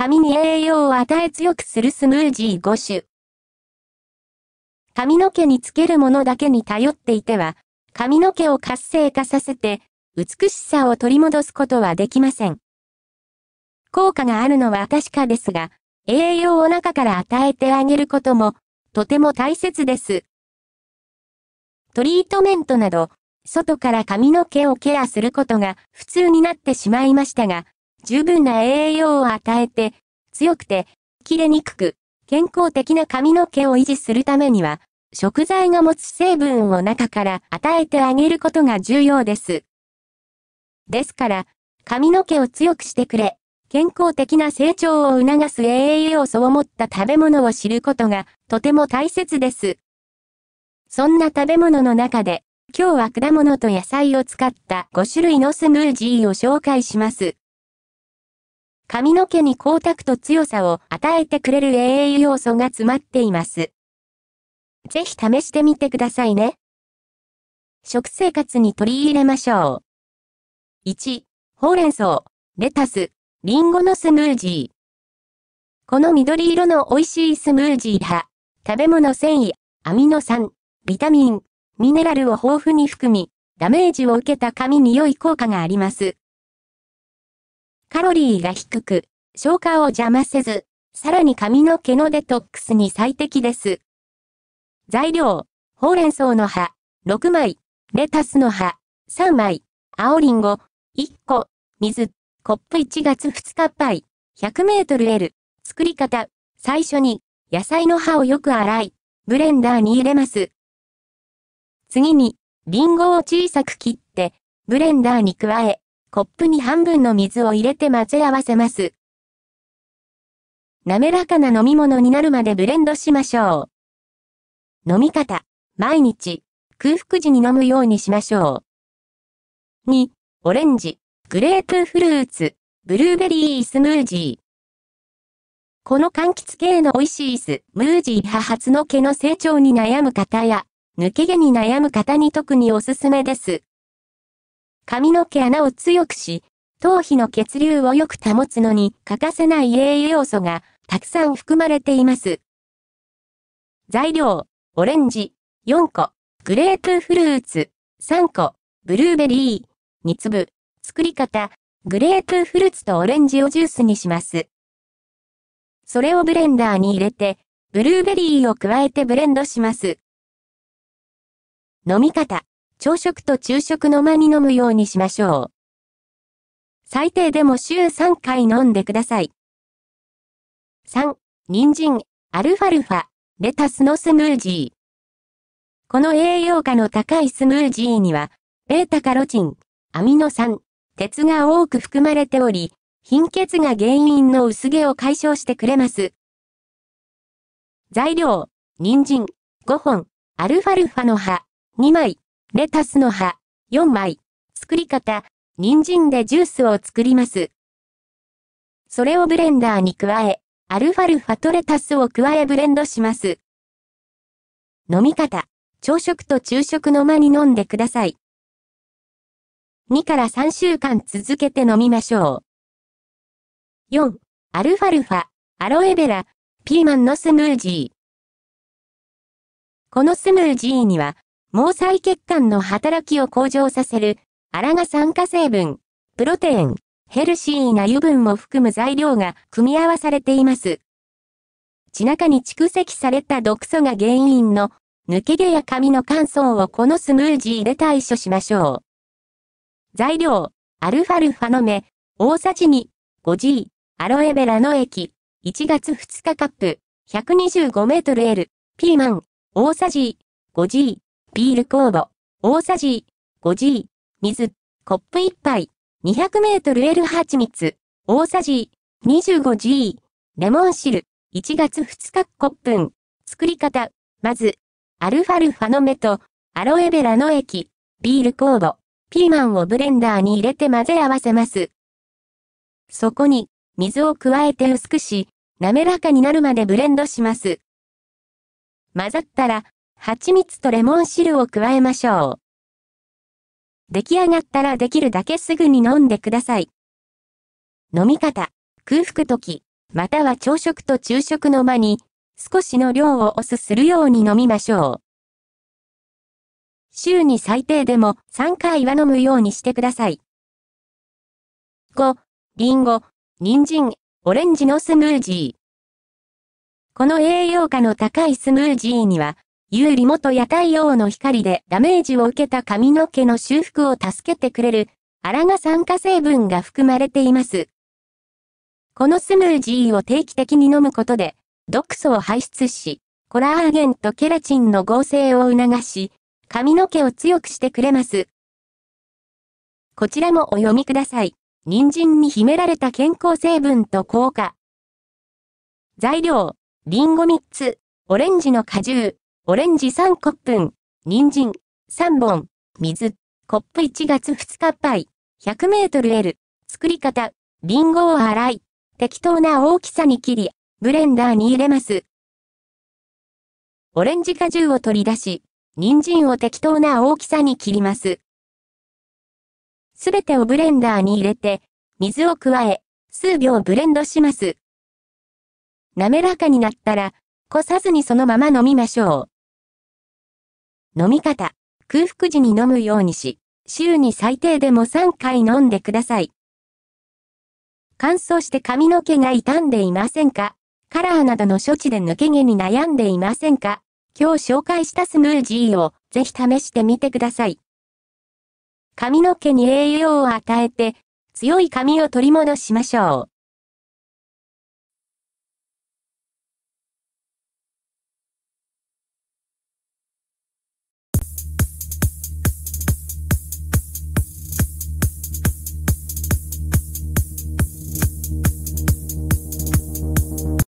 髪に栄養を与え強くするスムージー5種。髪の毛につけるものだけに頼っていては、髪の毛を活性化させて、美しさを取り戻すことはできません。効果があるのは確かですが、栄養を中から与えてあげることも、とても大切です。トリートメントなど、外から髪の毛をケアすることが普通になってしまいましたが、十分な栄養を与えて、強くて、切れにくく、健康的な髪の毛を維持するためには、食材が持つ成分を中から与えてあげることが重要です。ですから、髪の毛を強くしてくれ、健康的な成長を促す栄養素を持った食べ物を知ることがとても大切です。そんな食べ物の中で、今日は果物と野菜を使った5種類のスムージーを紹介します。髪の毛に光沢と強さを与えてくれる栄養要素が詰まっています。ぜひ試してみてくださいね。食生活に取り入れましょう。1、ほうれん草、レタス、リンゴのスムージー。この緑色の美味しいスムージーは、食べ物繊維、アミノ酸、ビタミン、ミネラルを豊富に含み、ダメージを受けた髪に良い効果があります。カロリーが低く、消化を邪魔せず、さらに髪の毛のデトックスに最適です。材料、ほうれん草の葉、6枚、レタスの葉、3枚、青りんご、1個、水、コップ1月2日杯、イ、100メートル L、作り方、最初に、野菜の葉をよく洗い、ブレンダーに入れます。次に、りんごを小さく切って、ブレンダーに加え、コップに半分の水を入れて混ぜ合わせます。滑らかな飲み物になるまでブレンドしましょう。飲み方、毎日、空腹時に飲むようにしましょう。2、オレンジ、グレープフルーツ、ブルーベリースムージー。この柑橘系の美味しいスムージー派発の毛の成長に悩む方や、抜け毛に悩む方に特におすすめです。髪の毛穴を強くし、頭皮の血流をよく保つのに欠かせない栄養素がたくさん含まれています。材料、オレンジ4個、グレープフルーツ3個、ブルーベリー2粒、作り方、グレープフルーツとオレンジをジュースにします。それをブレンダーに入れて、ブルーベリーを加えてブレンドします。飲み方。朝食と昼食の間に飲むようにしましょう。最低でも週3回飲んでください。3、人参、アルファルファ、レタスのスムージー。この栄養価の高いスムージーには、ベータカロチン、アミノ酸、鉄が多く含まれており、貧血が原因の薄毛を解消してくれます。材料、人参、5本、アルファルファの葉、2枚。レタスの葉、4枚。作り方、人参でジュースを作ります。それをブレンダーに加え、アルファルファとレタスを加えブレンドします。飲み方、朝食と昼食の間に飲んでください。2から3週間続けて飲みましょう。4、アルファルファ、アロエベラ、ピーマンのスムージー。このスムージーには、毛細血管の働きを向上させる、アラが酸化成分、プロテイン、ヘルシーな油分も含む材料が組み合わされています。血中に蓄積された毒素が原因の抜け毛や髪の乾燥をこのスムージーで対処しましょう。材料、アルファルファの芽、大さじ2、5G、アロエベラの液、1月2日カップ、125メートル L、ピーマン、大さじ 5G、ビール酵母、大さじ 5G、水、コップ1杯、200メートル L 蜂蜜、大さじ 25G、レモン汁、1月2日コップン。作り方、まず、アルファルファの芽と、アロエベラの液、ビール酵母、ピーマンをブレンダーに入れて混ぜ合わせます。そこに、水を加えて薄くし、滑らかになるまでブレンドします。混ざったら、蜂蜜とレモン汁を加えましょう。出来上がったらできるだけすぐに飲んでください。飲み方、空腹時、または朝食と昼食の間に、少しの量をおすするように飲みましょう。週に最低でも3回は飲むようにしてください。5、リンゴ、人参、オレンジのスムージー。この栄養価の高いスムージーには、有利元や太陽の光でダメージを受けた髪の毛の修復を助けてくれる、アラガ酸化成分が含まれています。このスムージーを定期的に飲むことで、毒素を排出し、コラーゲンとケラチンの合成を促し、髪の毛を強くしてくれます。こちらもお読みください。人参に秘められた健康成分と効果。材料、リンゴ3つ、オレンジの果汁、オレンジ3コップン、人参3本、水、コップ1月2日杯100メートル L、作り方、リンゴを洗い、適当な大きさに切り、ブレンダーに入れます。オレンジ果汁を取り出し、人参を適当な大きさに切ります。すべてをブレンダーに入れて、水を加え、数秒ブレンドします。滑らかになったら、こさずにそのまま飲みましょう。飲み方、空腹時に飲むようにし、週に最低でも3回飲んでください。乾燥して髪の毛が傷んでいませんかカラーなどの処置で抜け毛に悩んでいませんか今日紹介したスムージーをぜひ試してみてください。髪の毛に栄養を与えて、強い髪を取り戻しましょう。